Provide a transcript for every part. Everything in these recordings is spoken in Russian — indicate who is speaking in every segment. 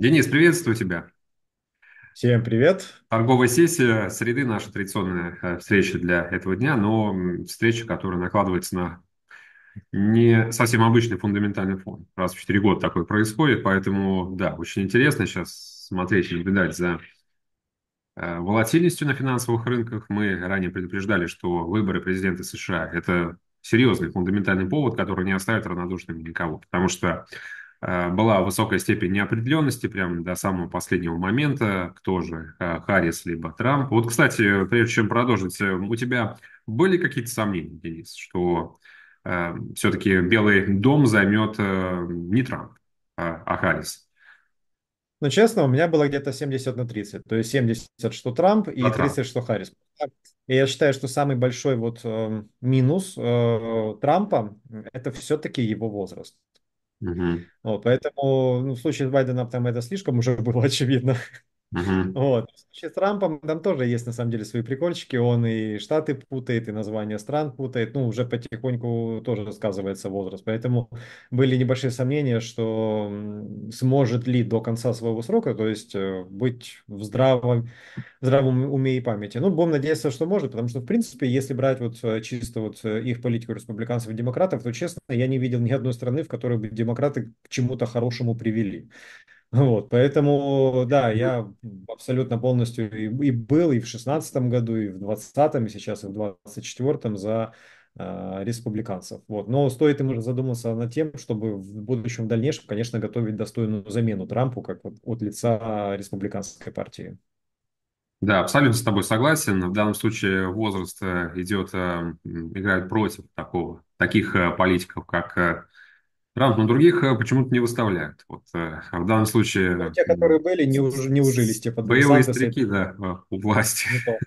Speaker 1: Денис, приветствую тебя. Всем привет. Торговая сессия среды, наша традиционная э, встреча для этого дня, но встреча, которая накладывается на не совсем обычный фундаментальный фон. Раз в 4 года такое происходит, поэтому, да, очень интересно сейчас смотреть и наблюдать за э, волатильностью на финансовых рынках. Мы ранее предупреждали, что выборы президента США – это серьезный фундаментальный повод, который не оставит равнодушным никого, потому что Э, была высокая степень неопределенности прямо до самого последнего момента, кто же, э, Харрис либо Трамп. Вот, кстати, прежде чем продолжить, э, у тебя были какие-то сомнения, Денис, что э, все-таки Белый дом займет э, не Трамп, а, а Харрис?
Speaker 2: Ну, честно, у меня было где-то 70 на 30. То есть 70, что Трамп, и а 30, Трамп. что Харрис. И я считаю, что самый большой вот э, минус э, Трампа – это все-таки его возраст. Угу. Вот, поэтому ну, в случае с Байденом там это слишком уже было очевидно. Uh-huh. Вот. В случае с Трампом там тоже есть на самом деле свои прикольчики. Он и штаты путает, и название стран путает. Ну, уже потихоньку тоже сказывается возраст. Поэтому были небольшие сомнения, что сможет ли до конца своего срока, то есть э, быть в здравом, в здравом уме и памяти. Ну, будем надеяться, что может, потому что, в принципе, если брать вот э, чисто вот э, их политику республиканцев и демократов, то, честно, я не видел ни одной страны, в которой бы демократы к чему-то хорошему привели. Вот, поэтому, да, я абсолютно полностью и, и был и в шестнадцатом году, и в двадцатом, и сейчас, и в двадцать четвертом за э, республиканцев. Вот. Но стоит ему задуматься над тем, чтобы в будущем, в дальнейшем, конечно, готовить достойную замену Трампу как вот от лица республиканской партии.
Speaker 1: Да, абсолютно с тобой согласен. В данном случае возраст э, идет, э, играет против такого, таких э, политиков, как Рамп, но других э, почему-то не выставляют. Вот, э, в данном случае... Ну, э, те,
Speaker 2: которые были, не, уж, не ужились. Типа, боевые Сантос старики,
Speaker 1: это... да, у власти.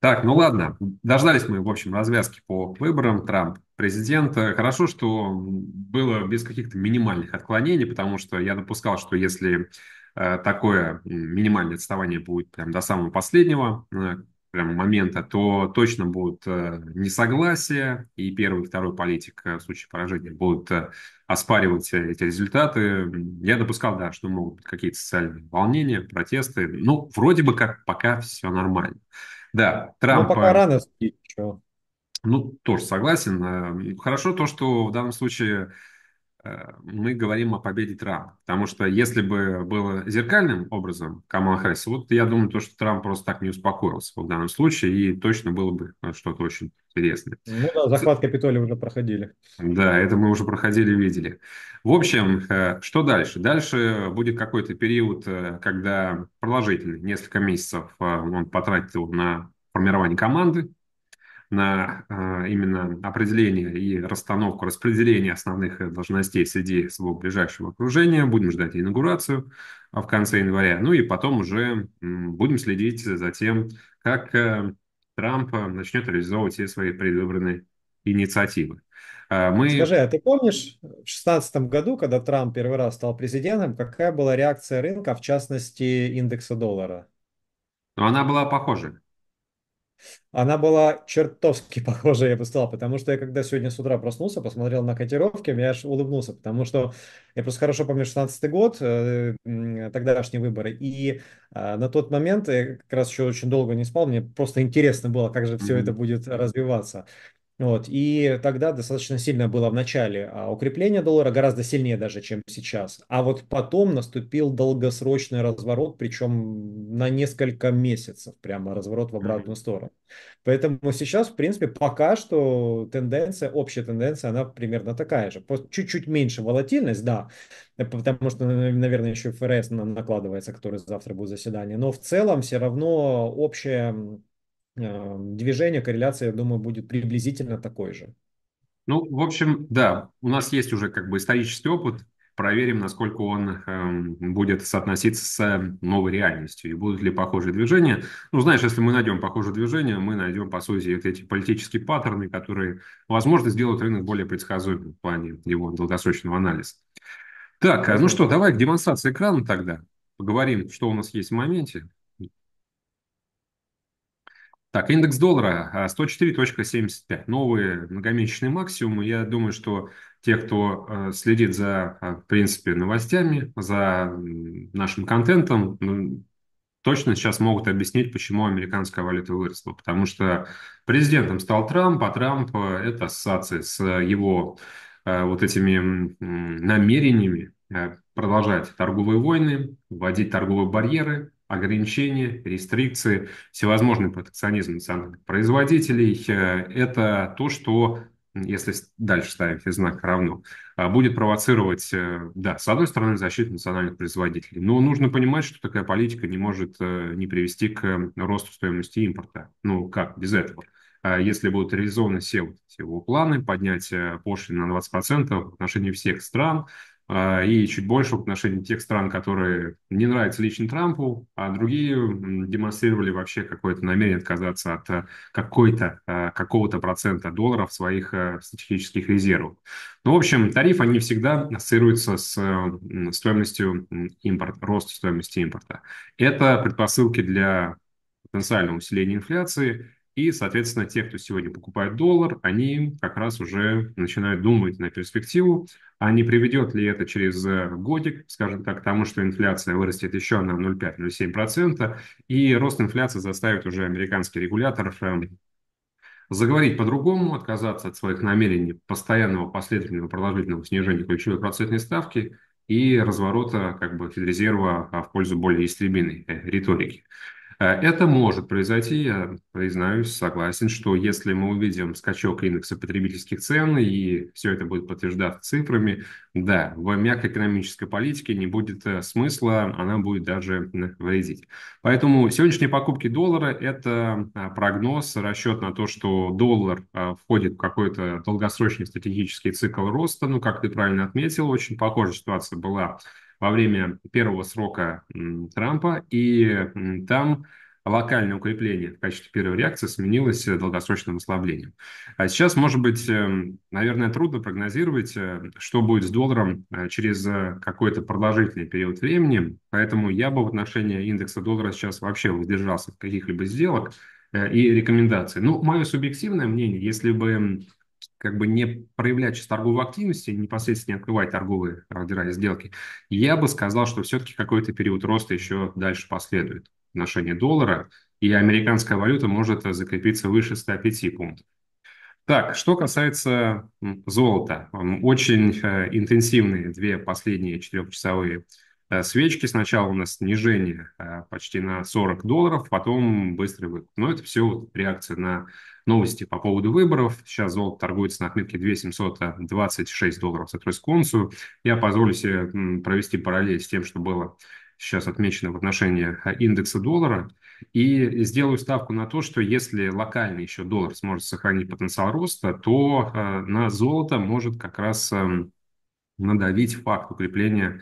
Speaker 1: Так, ну ладно, дождались мы, в общем, развязки по выборам Трамп президента. Хорошо, что было без каких-то минимальных отклонений, потому что я допускал, что если такое минимальное отставание будет прям до самого последнего, прям момента, то точно будут э, несогласия, и первый второй политик э, в случае поражения будут э, оспаривать эти результаты. Я допускал, да, что могут быть какие-то социальные волнения, протесты. Ну, вроде бы как пока все нормально. Да, Трамп... Ну, пока рано
Speaker 2: спит, что.
Speaker 1: Ну, тоже согласен. Хорошо то, что в данном случае Э, мы говорим о победе Трампа. Потому что если бы было зеркальным образом Камала Харрис, вот я думаю, то, что Трамп просто так не успокоился в данном случае, и точно было бы э, что-то очень интересное.
Speaker 2: Ну да, захват Капитолия уже проходили.
Speaker 1: Да, это мы уже проходили, видели. В общем, э, что дальше? Дальше будет какой-то период, когда продолжительный, несколько месяцев он потратил на формирование команды, на а, именно определение и расстановку, распределение основных э, должностей среди своего ближайшего окружения. Будем ждать инаугурацию а, в конце января. Ну и потом уже будем следить за тем, как э, Трамп э, начнет реализовывать все свои предвыборные инициативы. А, мы... Скажи, а
Speaker 2: ты помнишь в 2016 году, когда Трамп первый раз стал президентом, какая была реакция рынка, в частности индекса доллара?
Speaker 1: Ну, она была похожа
Speaker 2: она была чертовски похожа, я бы сказал, потому что я когда сегодня с утра проснулся, посмотрел на котировки, я аж улыбнулся, потому что я просто хорошо помню 16 год, э, тогдашние выборы, и а, на тот момент я как раз еще очень долго не спал, мне просто интересно было, как же все mm-hmm. это будет развиваться. Вот. И тогда достаточно сильно было в начале а, укрепление доллара, гораздо сильнее даже, чем сейчас. А вот потом наступил долгосрочный разворот, причем на несколько месяцев, прямо разворот в обратную сторону. Поэтому сейчас, в принципе, пока что тенденция, общая тенденция, она примерно такая же. Чуть-чуть меньше волатильность, да, э, потому что, э, наверное, еще ФРС накладывается, который завтра будет заседание. Но в целом все равно общая Эм, движение, корреляция, я думаю, будет приблизительно такой же.
Speaker 1: Ну, в общем, да, у нас есть уже как бы исторический опыт, проверим, насколько он э, будет соотноситься с новой реальностью и будут ли похожие движения. Ну, знаешь, если мы найдем похожие движения, мы найдем, по сути, вот эти политические паттерны, которые, возможно, сделают рынок более предсказуемым в плане его долгосрочного анализа. Так, а, ну что, давай к демонстрации экрана тогда. Поговорим, что у нас есть в моменте. Так, индекс доллара 104.75, а, новые многомесячные максимумы. Я думаю, что те, кто э, следит за, а, в принципе, новостями, за нашим контентом, ну, точно сейчас могут объяснить, почему американская валюта выросла. Потому что президентом стал Трамп, а Трамп э, – это ассоциация с его э, вот этими намерениями продолжать торговые войны, вводить торговые барьеры – ограничения, рестрикции, всевозможный протекционизм национальных производителей. Э, это то, что если дальше ставим знак равно, а, будет провоцировать, э, да, с одной стороны, защиту национальных производителей, но нужно понимать, что такая политика не может э, не привести к росту стоимости импорта. Ну, как без этого? А, если будут реализованы все, все его планы, поднять пошлины на 20% в отношении всех стран, а, и чуть больше в отношении тех стран, которые не нравятся лично Трампу, а другие демонстрировали вообще какое-то намерение отказаться от э, какой-то, э, какого-то процента долларов своих э, стратегических резервов. Ну, в общем, тариф, они всегда ассоциируются с стоимостью импорта, рост стоимости импорта. Это предпосылки для потенциального усиления инфляции – и, соответственно, те, кто сегодня покупает доллар, они как раз уже начинают думать на перспективу, а не приведет ли это через э, годик, скажем так, к тому, что инфляция вырастет еще на 0,5-0,7%, и рост инфляции заставит уже американский регулятор э, заговорить по-другому, отказаться от своих намерений постоянного, последовательного, продолжительного снижения ключевой процентной ставки и разворота как бы Федрезерва а, в пользу более истребиной э, риторики. Э, это может произойти, я признаюсь, согласен, что если мы увидим скачок индекса потребительских цен, и все это будет подтверждаться цифрами, да, в мягкой экономической политике не будет э, смысла, она будет даже вредить. Поэтому сегодняшние покупки доллара – это а, прогноз, расчет на то, что доллар а, входит в какой-то долгосрочный стратегический цикл роста. Ну, как ты правильно отметил, очень похожая ситуация была во время первого срока Трампа, и там локальное укрепление в качестве первой реакции сменилось э, долгосрочным ослаблением. А сейчас, может быть, э, наверное, трудно прогнозировать, э, что будет с долларом через какой-то продолжительный период времени, поэтому я бы в отношении индекса доллара сейчас вообще воздержался от каких-либо сделок и рекомендаций. Ну, мое субъективное мнение, если бы как бы не проявлять сейчас торговую активность непосредственно не открывать торговые ордера и сделки, я бы сказал, что все-таки какой-то период роста еще дальше последует. Отношение доллара и американская валюта может закрепиться выше 105 пунктов. Так, что касается золота. Очень э, интенсивные две последние четырехчасовые Э, свечки сначала у нас снижение э, почти на 40 долларов, потом быстрый выкуп. Но это все реакция на новости по поводу выборов. Сейчас золото торгуется на отметке 2726 долларов за тройскую унцию. Я позволю себе провести параллель с тем, что было сейчас отмечено в отношении э, индекса доллара. И сделаю ставку на то, что если локальный еще доллар сможет сохранить потенциал роста, то на золото может как раз эм, надавить факт укрепления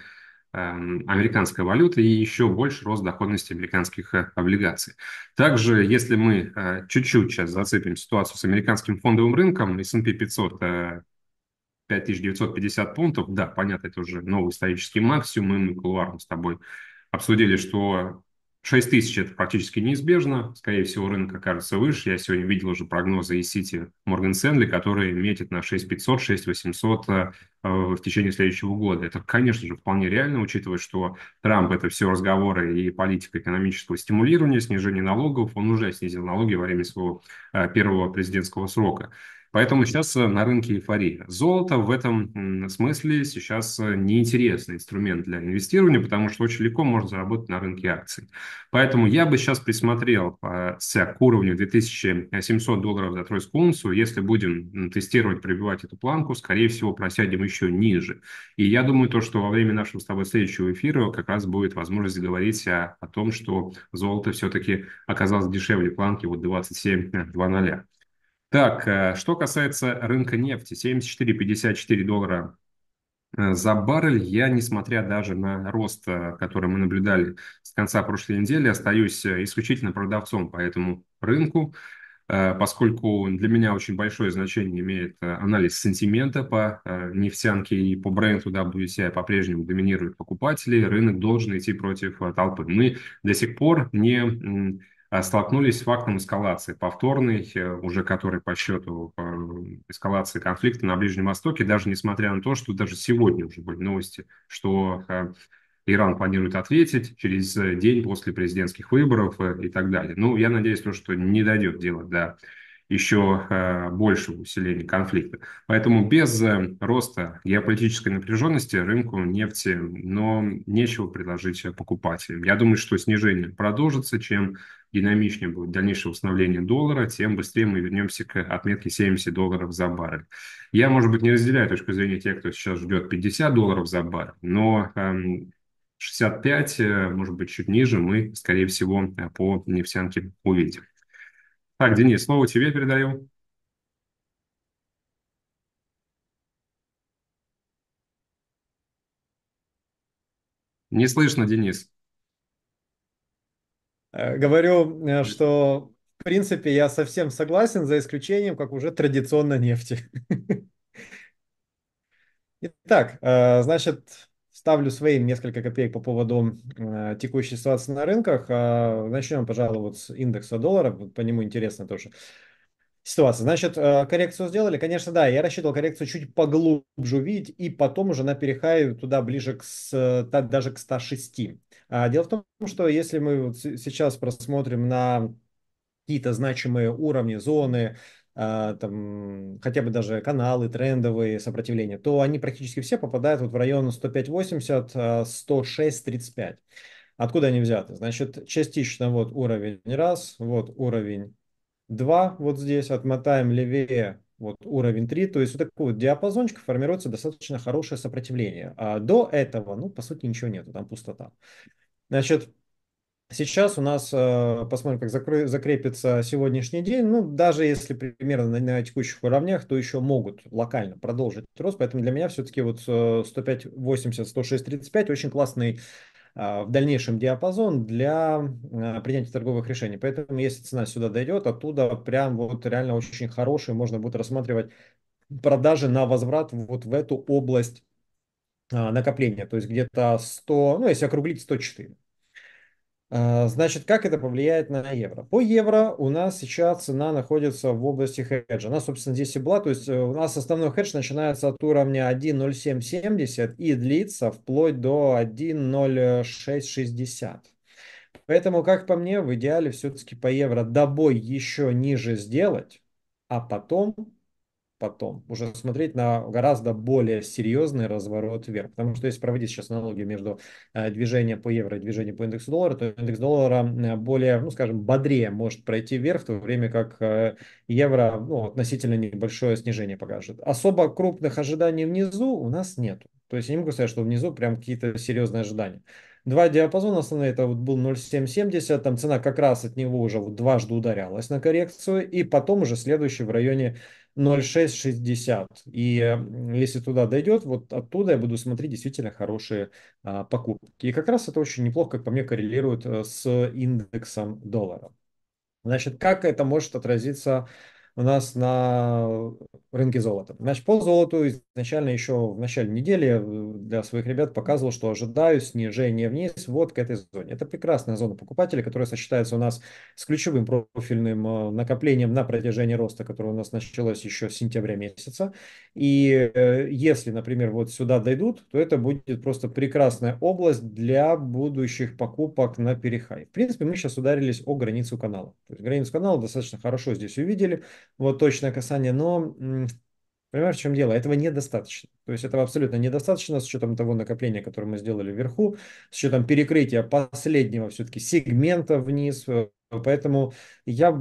Speaker 1: Эм, американской валюты и еще больше рост доходности американских э, облигаций. Также, если мы э, чуть-чуть сейчас зацепим ситуацию с американским фондовым рынком, S&P 500 5950 пунктов, да, понятно, это уже новый исторический максимум, и мы кулуарно с тобой обсудили, что 6 тысяч – это практически неизбежно. Скорее всего, рынок окажется выше. Я сегодня видел уже прогнозы из Сити Morgan Stanley, которые метят на 6500, 6800 э, в течение следующего года. Это, конечно же, вполне реально, учитывая, что Трамп – это все разговоры и политика экономического стимулирования, снижение налогов. Он уже снизил налоги во время своего э, первого президентского срока. Поэтому сейчас э, на рынке эйфория. Золото в этом смысле сейчас э, неинтересный инструмент для инвестирования, потому что очень легко можно заработать на рынке акций. Поэтому я бы сейчас присмотрел э, к уровню 2700 долларов за тройскую унцию. Если будем тестировать, пробивать эту планку, скорее всего, просядем еще ниже. И я думаю, то, что во время нашего с тобой следующего эфира как раз будет возможность говорить о, о том, что золото все-таки оказалось дешевле планки вот 27.00. Так, э, что касается рынка нефти, 74,54 доллара э, за баррель, я, несмотря даже на рост, э, который мы наблюдали с конца прошлой недели, остаюсь исключительно продавцом по этому рынку, поскольку для меня очень большое значение имеет анализ сентимента по нефтянке и по бренду WTI по-прежнему доминируют покупатели, рынок должен идти против толпы. Мы до сих пор не Э, столкнулись с фактом эскалации повторной, э, уже который по счету эм, эскалации конфликта на Ближнем Востоке, даже несмотря на то, что даже сегодня уже были новости, что э, Иран планирует ответить через день после президентских выборов и так далее. Ну, я надеюсь, то, что не дойдет дело до еще большего усиления конфликта. Поэтому без роста геополитической напряженности рынку нефти, но нечего предложить покупателям. Я думаю, что снижение продолжится, чем динамичнее будет дальнейшее восстановление доллара, тем быстрее мы вернемся к отметке 70 долларов за баррель. Я, может быть, не разделяю точку зрения тех, кто сейчас ждет 50 долларов за баррель, но 65, эм, э, может быть, чуть ниже мы, скорее всего, э, по нефтянке увидим. Так, Денис, слово тебе передаю. Не слышно, Денис.
Speaker 2: Э, говорю, э, что в принципе я совсем согласен, за исключением, как уже традиционно нефти. Итак, э, значит, ставлю своим несколько копеек по поводу текущей ситуации на рынках. начнем, пожалуй, вот с индекса доллара. по нему интересно тоже ситуация. Значит, коррекцию сделали. Конечно, да, я рассчитывал коррекцию чуть поглубже увидеть и потом уже на перехай туда ближе к, с, даже к 106. А, дело в том, что если мы вот сейчас просмотрим на какие-то значимые уровни, зоны, а, там, хотя бы даже каналы, трендовые сопротивления, то они практически все попадают вот в район 105-80, 106-35. А, Откуда они взяты? Значит, частично вот уровень раз, вот уровень 2 вот здесь, отмотаем левее вот уровень 3, то есть вот такой вот диапазончик формируется достаточно хорошее сопротивление. А до этого, ну, по сути, ничего нету, там пустота. Значит, Сейчас у нас, э, посмотрим, как закрепится сегодняшний день. Ну, даже если примерно на, на текущих уровнях, то еще могут локально продолжить рост. Поэтому для меня все-таки вот 105, 80, 106, 35 очень классный а, в дальнейшем диапазон для а, принятия торговых решений. Поэтому если цена сюда дойдет, оттуда прям вот реально очень хорошие можно будет рассматривать продажи на возврат вот в эту область а, накопления, то есть где-то 100, ну если округлить 104. А, значит, как это повлияет на евро? По евро у нас сейчас цена находится в области хеджа. Она, собственно, здесь и была. То есть э, у нас основной хедж начинается от уровня 1.0770 и длится вплоть до 1.0660. Поэтому, как по мне, в идеале все-таки по евро добой еще ниже сделать, а потом потом, уже смотреть на гораздо более серьезный разворот вверх. Потому что если проводить сейчас аналогию между э, движением по евро и движением по индексу доллара, то индекс доллара э, более, ну скажем, бодрее может пройти вверх, в то время как э, евро ну, относительно небольшое снижение покажет. Особо крупных ожиданий внизу у нас нет. То есть я не могу сказать, что внизу прям какие-то серьезные ожидания. Два диапазона основные, это вот был 0,770, там цена как раз от него уже вот дважды ударялась на коррекцию, и потом уже следующий в районе 0,660. И если туда дойдет, вот оттуда я буду смотреть действительно хорошие а, покупки. И как раз это очень неплохо, как по мне, коррелирует э, с индексом доллара. Значит, как это может отразиться у нас на рынке золота. Значит, по золоту изначально еще в начале недели э, для своих ребят показывал, что ожидаю снижения вниз вот к этой зоне. Это прекрасная зона покупателей, которая сочетается у нас с ключевым профильным э, накоплением на протяжении роста, которое у нас началось еще с сентября месяца. И э, если, например, вот сюда дойдут, то это будет просто прекрасная область для будущих покупок на перехай. В принципе, мы сейчас ударились о границу канала. То есть границу канала достаточно хорошо здесь увидели вот точное касание, но понимаешь, в чем дело? Этого недостаточно. То есть этого абсолютно недостаточно с учетом того накопления, которое мы сделали вверху, с учетом перекрытия последнего все-таки сегмента вниз. Э, поэтому я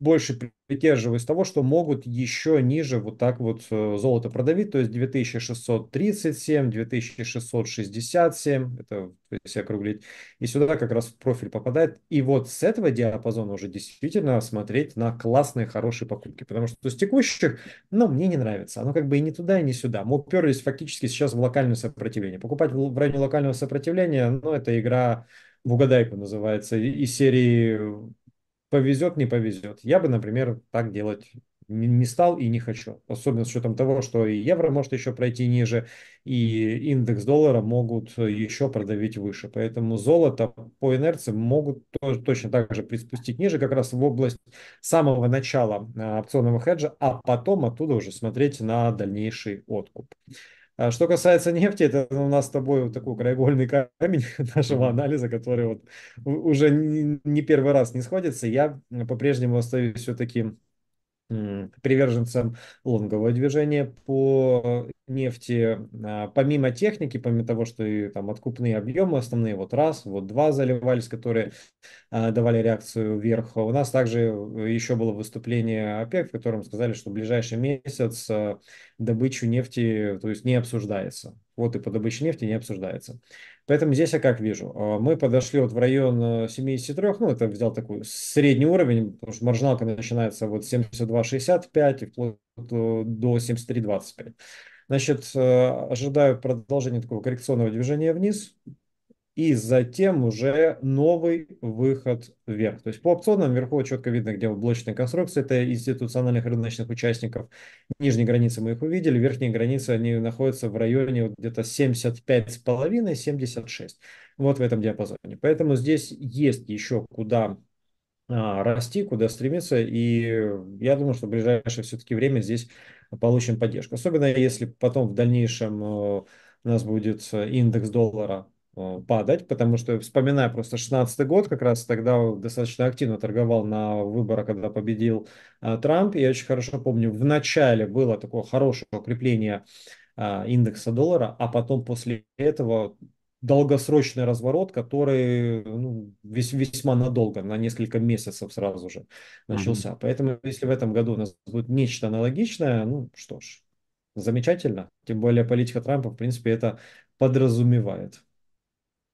Speaker 2: больше придерживаюсь того, что могут еще ниже вот так вот э, золото продавить, то есть 2637, 2667, это если округлить, и сюда как раз профиль попадает. И вот с этого диапазона уже действительно смотреть на классные, хорошие покупки, потому что с текущих, ну, мне не нравится, оно как бы и не туда, и не сюда. Мы уперлись фактически сейчас в локальное сопротивление. Покупать в районе локального сопротивления, ну, это игра в угадайку называется, и серии э, повезет, не повезет. Я бы, например, так делать не стал и не хочу. Особенно с учетом того, что и евро может еще пройти ниже, и индекс доллара могут еще продавить выше. Поэтому золото по инерции могут точно так же приспустить ниже, как раз в область самого начала а, опционного хеджа, а потом оттуда уже смотреть на дальнейший откуп. А что касается нефти, это у нас с тобой вот такой краеугольный камень нашего анализа, который вот уже не, первый раз не сходится. Я по-прежнему остаюсь все-таки приверженцем лонгового движения по нефти. А, помимо техники, помимо того, что и там откупные объемы, основные вот раз, вот два заливались, которые а, давали реакцию вверх. У нас также э, еще было выступление ОПЕК, в котором сказали, что в ближайший месяц а, добычу нефти то есть не обсуждается. Вот и по добыче нефти не обсуждается. Поэтому здесь я как вижу, а, мы подошли вот в район 73, э, ну это взял такой средний уровень, потому что маржиналка начинается вот 72,65 и вплоть э, до 73,25. Значит, э, ожидаю продолжения такого коррекционного движения вниз, и затем уже новый выход вверх. То есть по опционам вверху четко видно, где блочная конструкция, это институциональных рыночных участников. Нижние границы мы их увидели, верхние границы, они находятся в районе где-то 75,5-76. Вот в этом диапазоне. Поэтому здесь есть еще куда а, расти, куда стремиться, и я думаю, что в ближайшее все-таки время здесь получим поддержку. Особенно если потом в дальнейшем э, у нас будет индекс доллара Э, падать, потому что, вспоминая просто 16 год, как раз тогда достаточно активно торговал на выборах, когда победил а, Трамп. Я очень хорошо помню, в начале было такое хорошее укрепление а, индекса доллара, а потом после этого долгосрочный разворот, который ну, вес, весьма надолго, на несколько месяцев сразу же начался. Mm-hmm. Поэтому, если в этом году у нас будет нечто аналогичное, ну что ж, замечательно. Тем более политика Трампа, в принципе, это подразумевает.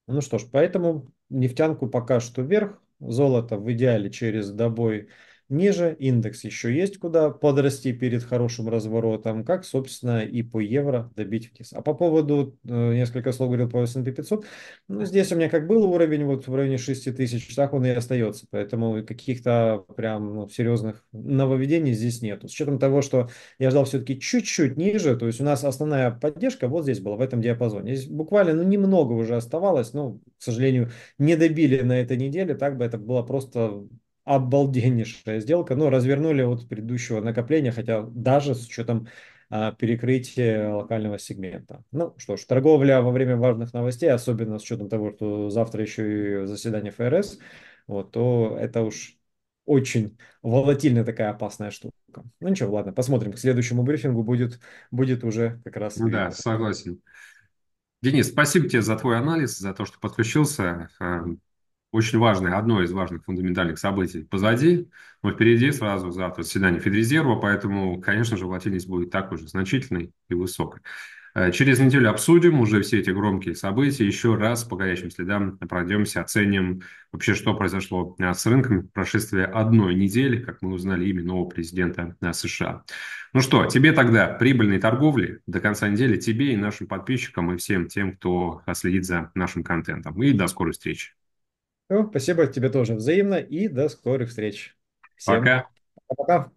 Speaker 2: Ну что ж, поэтому нефтянку пока что вверх, золото в идеале через добой Ниже индекс еще есть куда подрасти перед хорошим разворотом, как, собственно, и по евро добить вниз. А по поводу, э, несколько слов говорил по S&P 500, ну, здесь у меня как был уровень вот в районе 6 тысяч, так он и остается. Поэтому каких-то прям ну, серьезных нововведений здесь нет. С учетом того, что я ждал все-таки чуть-чуть ниже, то есть у нас основная поддержка вот здесь была, в этом диапазоне. Здесь буквально ну, немного уже оставалось, но, к сожалению, не добили на этой неделе, так бы это было просто обалденнейшая сделка. Но развернули вот предыдущего накопления, хотя даже с учетом а, перекрытие локального сегмента. Ну что ж, торговля во время важных новостей, особенно с учетом того, что завтра еще и заседание ФРС, вот, то это уж очень волатильная такая опасная штука. Ну ничего, ладно, посмотрим. К следующему брифингу будет, будет уже как раз... Ну да,
Speaker 1: согласен. Денис, спасибо тебе за твой анализ, за то, что подключился. Эм, очень важное, одно из важных фундаментальных событий позади, но впереди сразу завтра заседание Федрезерва, поэтому, конечно же, волатильность будет такой же значительной и высокой. Э, через неделю обсудим уже все эти громкие события, еще раз по горячим следам пройдемся, оценим вообще, что произошло э, с рынками в прошествии одной недели, как мы узнали имя нового президента э, США. Ну что, тебе тогда прибыльной торговли до конца недели, тебе и нашим подписчикам, и всем тем, кто следит за нашим контентом. И до скорой встречи.
Speaker 2: Ну, спасибо тебе тоже взаимно и до скорых встреч. Всем пока. Пока.